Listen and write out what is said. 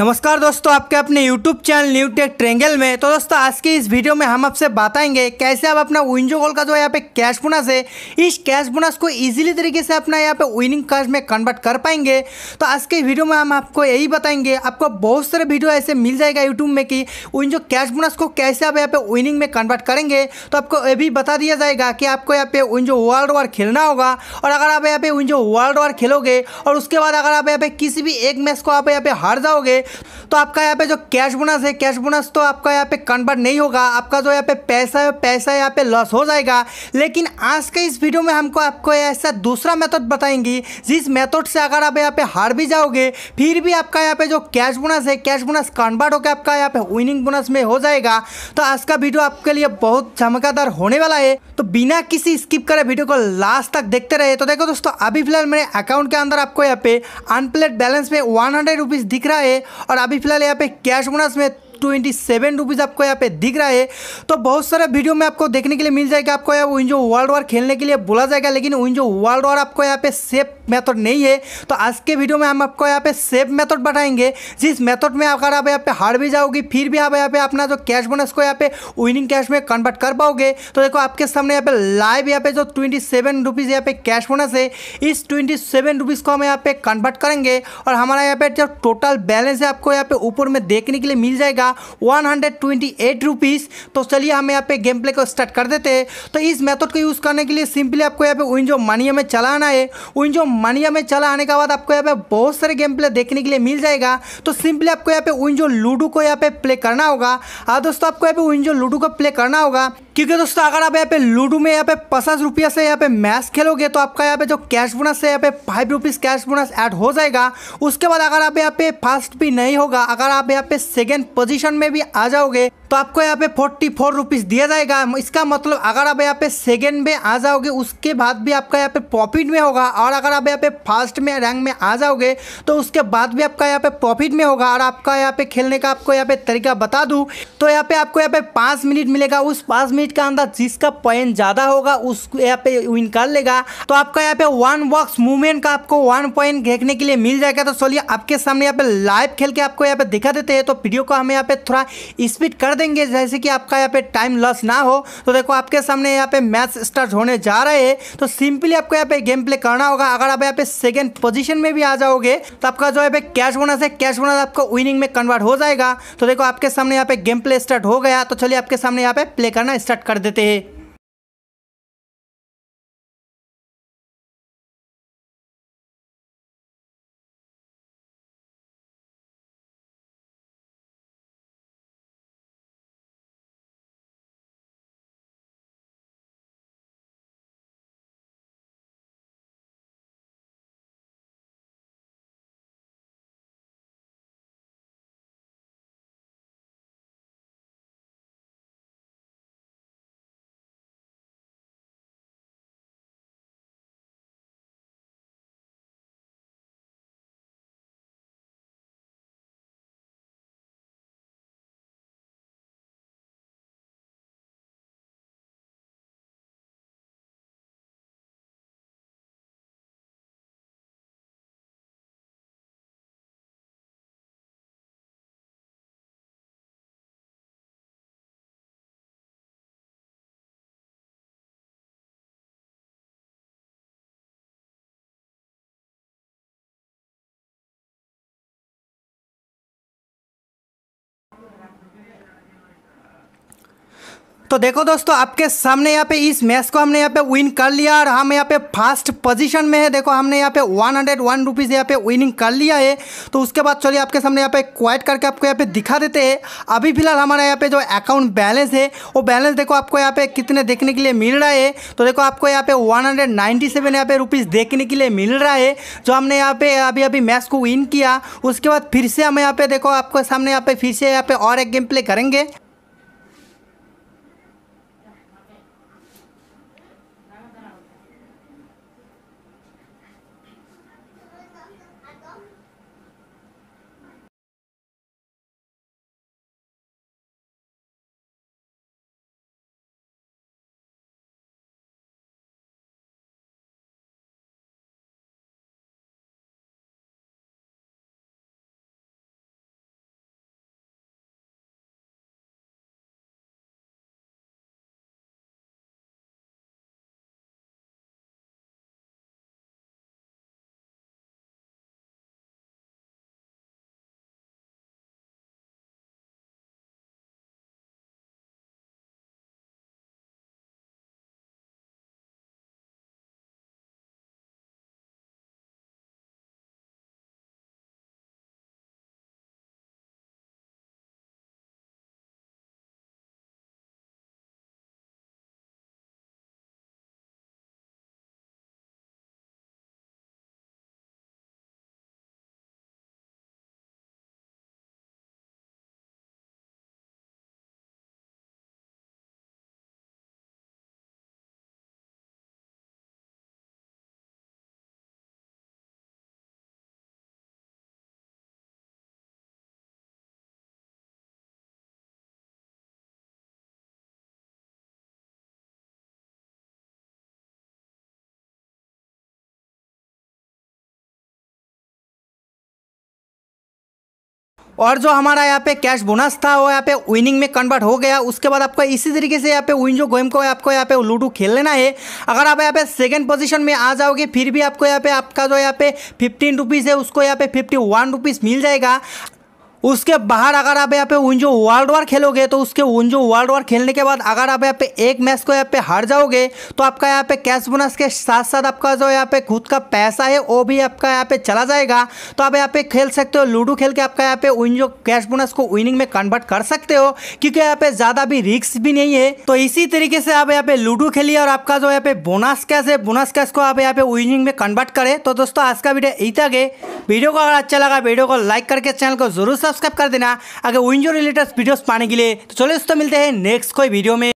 नमस्कार दोस्तों आपके अपने YouTube channel New Tech Triangle में तो दोस्तों आज की इस वीडियो में हम आपसे बताएंगे कैसे आप अपना विंजो गोल का जो यहाँ पे कैश बोनस है इस कैश बोनस को इजीली तरीके से अपना यहाँ पे विनिंग कैश में कन्वर्ट कर पाएंगे तो आज के वीडियो में हम आपको यही बताएंगे आपको बहुत सारे वीडियो ऐसे मिल जाएगा यूट्यूब में कि विंजो कैश बोनस को कैसे आप यहाँ पे विनिंग में कन्वर्ट करेंगे तो आपको ये भी बता दिया जाएगा कि आपको यहाँ पे विंजो वर्ल्ड वार खेलना होगा और अगर आप यहाँ पे विंजो वर्ल्ड वार खेलोगे और उसके बाद अगर आप यहाँ पे किसी भी एक मैच को आप यहाँ पे हार जाओगे तो आपका यहाँ पे जो कैश बोनस है कैश बोनस तो आपका यहाँ पे कन्वर्ट नहीं होगा आपका जो यहाँ पे पैसा है पैसा यहाँ पे लॉस हो जाएगा लेकिन आज के इस वीडियो में हमको आपको ऐसा दूसरा मेथड बताएंगी जिस मेथड से अगर आप यहाँ पे हार भी जाओगे फिर भी आपका यहाँ पे जो कैश बोनस है कैश बोनस कन्वर्ट होकर आपका यहाँ पे विनिंग बोनस में हो जाएगा तो आज का वीडियो आपके लिए बहुत चमकादार होने वाला है तो बिना किसी स्किप करे वीडियो को लास्ट तक देखते रहे तो देखो दोस्तों अभी फिलहाल मेरे अकाउंट के अंदर आपको यहाँ पे अनप्लेट बैलेंस में वन हंड्रेड दिख रहा है और अभी फिलहाल यहाँ पे कैश बोनस में ट्वेंटी सेवन रुपीज़ आपको यहाँ पे दिख रहा है तो बहुत सारे वीडियो में आपको देखने के लिए मिल जाएगा आपको यहाँ विंजो वर्ल्ड वॉर खेलने के लिए बोला जाएगा लेकिन विंजो वर्ल्ड वॉर आपको यहाँ पे सेफ मेथड नहीं है तो आज के वीडियो में हम आपको यहाँ पे सेफ मेथड बताएंगे जिस मेथड में अगर आप यहाँ पे हार भी जाओगी फिर भी आप यहाँ पे अपना जो कैश बोनस को यहाँ पे विनिंग कैश में कन्वर्ट कर पाओगे तो देखो आपके सामने यहाँ पे लाइव यहाँ पे जो ट्वेंटी सेवन रुपीज़ यहाँ पे कैश बोनस है इस ट्वेंटी सेवन रुपीज़ को हम यहाँ पे कन्वर्ट करेंगे और हमारा यहाँ पे जो टोटल बैलेंस है आपको यहाँ पे ऊपर में देखने के लिए मिल जाएगा पड़ेगा वन हंड्रेड तो चलिए हम यहाँ पे गेम प्ले को स्टार्ट कर देते हैं तो इस मेथड को यूज़ करने के लिए सिंपली आपको यहाँ पे विंजो मानिया में चला आना है विंजो मानिया में चला आने के बाद आपको यहाँ पे बहुत सारे गेम प्ले देखने के लिए मिल जाएगा तो सिंपली आपको यहाँ पे विंजो लूडो को यहाँ पे प्ले करना होगा हाँ दोस्तों आपको यहाँ पे विंजो लूडो को प्ले करना होगा क्योंकि दोस्तों अगर आप यहाँ पे लूडो में यहाँ पे पचास रुपया से यहाँ पे मैच खेलोगे तो आपका यहाँ पे जो कैश बोनस है यहाँ पे five rupees cash bonus add हो जाएगा उसके बाद अगर आप यहाँ पे फर्स्ट भी नहीं होगा अगर आप यहाँ पे सेकेंड पोजिशन में भी आ जाओगे तो आपको यहाँ पे फोर्टी फोर रुपीज़ दिया जाएगा इसका मतलब अगर आप यहाँ पे सेकेंड में आ जाओगे उसके बाद भी आपका यहाँ पे प्रॉफिट में होगा और अगर आप यहाँ पे फर्स्ट में रैंक में आ जाओगे तो उसके बाद भी आपका यहाँ पे प्रॉफिट में होगा और आपका यहाँ पे खेलने का आपको यहाँ पे तरीका बता दूँ तो यहाँ पे आपको यहाँ पे पाँच मिनट मिलेगा उस पाँच मिनट का अंदर जिसका पॉइंट ज़्यादा होगा उस यहाँ पे विन कर लेगा तो आपका यहाँ पे वन बॉक्स मूवमेंट का आपको वन पॉइंट देखने के लिए मिल जाएगा तो चलिए आपके सामने यहाँ पे लाइव खेल के आपको यहाँ पे दिखा देते हैं तो वीडियो को हमें यहाँ पे थोड़ा स्पीड कर देंगे जैसे कि आपका यहाँ पे टाइम लॉस ना हो तो देखो आपके सामने यहाँ पे मैच स्टार्ट होने जा रहे हैं तो सिंपली आपको यहाँ पे गेम प्ले करना होगा अगर आप यहाँ पे सेकेंड पोजिशन में भी आ जाओगे तो आपका जो यहाँ पे कैश बोनस है कैश बोनस आपको विनिंग में कन्वर्ट हो जाएगा तो देखो आपके सामने यहाँ पे गेम प्ले स्टार्ट हो गया तो चलिए आपके सामने यहाँ पे प्ले करना स्टार्ट कर देते हैं तो देखो दोस्तों आपके सामने यहाँ पे इस मैच को हमने यहाँ पे विन कर लिया और हम यहाँ पे फर्स्ट पोजीशन में है देखो हमने यहाँ पे वन हंड्रेड वन रुपीज़ यहाँ पे विनिंग कर लिया है तो उसके बाद चलिए आपके सामने यहाँ पे क्वाइट करके आपको यहाँ पे दिखा देते हैं अभी फिलहाल हमारा यहाँ पे जो अकाउंट बैलेंस है वो बैलेंस देखो आपको यहाँ पे कितने देखने के लिए मिल रहा है तो देखो आपको यहाँ पे वन हंड्रेड नाइन्टी सेवन यहाँ पे रुपीज़ देखने के लिए मिल रहा है जो हमने यहाँ पे अभी अभी मैच को विन किया उसके बाद फिर से हम यहाँ पे देखो आपके सामने यहाँ पे फिर से यहाँ पे और एक गेम प्ले करेंगे और जो हमारा यहाँ पे कैश बोनस था वो यहाँ पे विनिंग में कन्वर्ट हो गया उसके बाद आपको इसी तरीके से यहाँ पे विन जो गेम को आपको यहाँ पे लूडो खेल लेना है अगर आप यहाँ पे सेकेंड पोजिशन में आ जाओगे फिर भी आपको यहाँ पे आपका जो यहाँ पे फिफ्टीन रुपीज़ है उसको यहाँ पे फिफ्टी वन रुपीज़ मिल जाएगा उसके बाहर अगर आप यहाँ पे उंजो वर्ल्ड वार खेलोगे तो उसके उंजो वर्ल्ड वार खेलने के बाद अगर आप यहाँ पे एक मैच को यहाँ पे हार जाओगे तो आपका यहाँ पे कैश बोनस के साथ साथ आपका जो यहाँ पे खुद का पैसा है वो भी आपका यहाँ पे चला जाएगा तो आप यहाँ पे खेल सकते हो लूडो खेल के आपका यहाँ पे उंजो कैश बोनस को विनिंग में कन्वर्ट कर सकते हो क्योंकि यहाँ पे ज़्यादा भी रिक्स भी नहीं है तो इसी तरीके से आप यहाँ पे लूडो खेलिए और आपका जो यहाँ पे बोनस कैश है बोनस कैश को आप यहाँ पे विनिंग में कन्वर्ट करें तो दोस्तों आज का वीडियो इतना गए वीडियो को अगर अच्छा लगा वीडियो को लाइक करके चैनल को जरूर सब्सक्राइब कर देना अगर विंजो रिलेटेड वीडियोस पाने के लिए तो चलो दोस्तों मिलते हैं नेक्स्ट कोई वीडियो में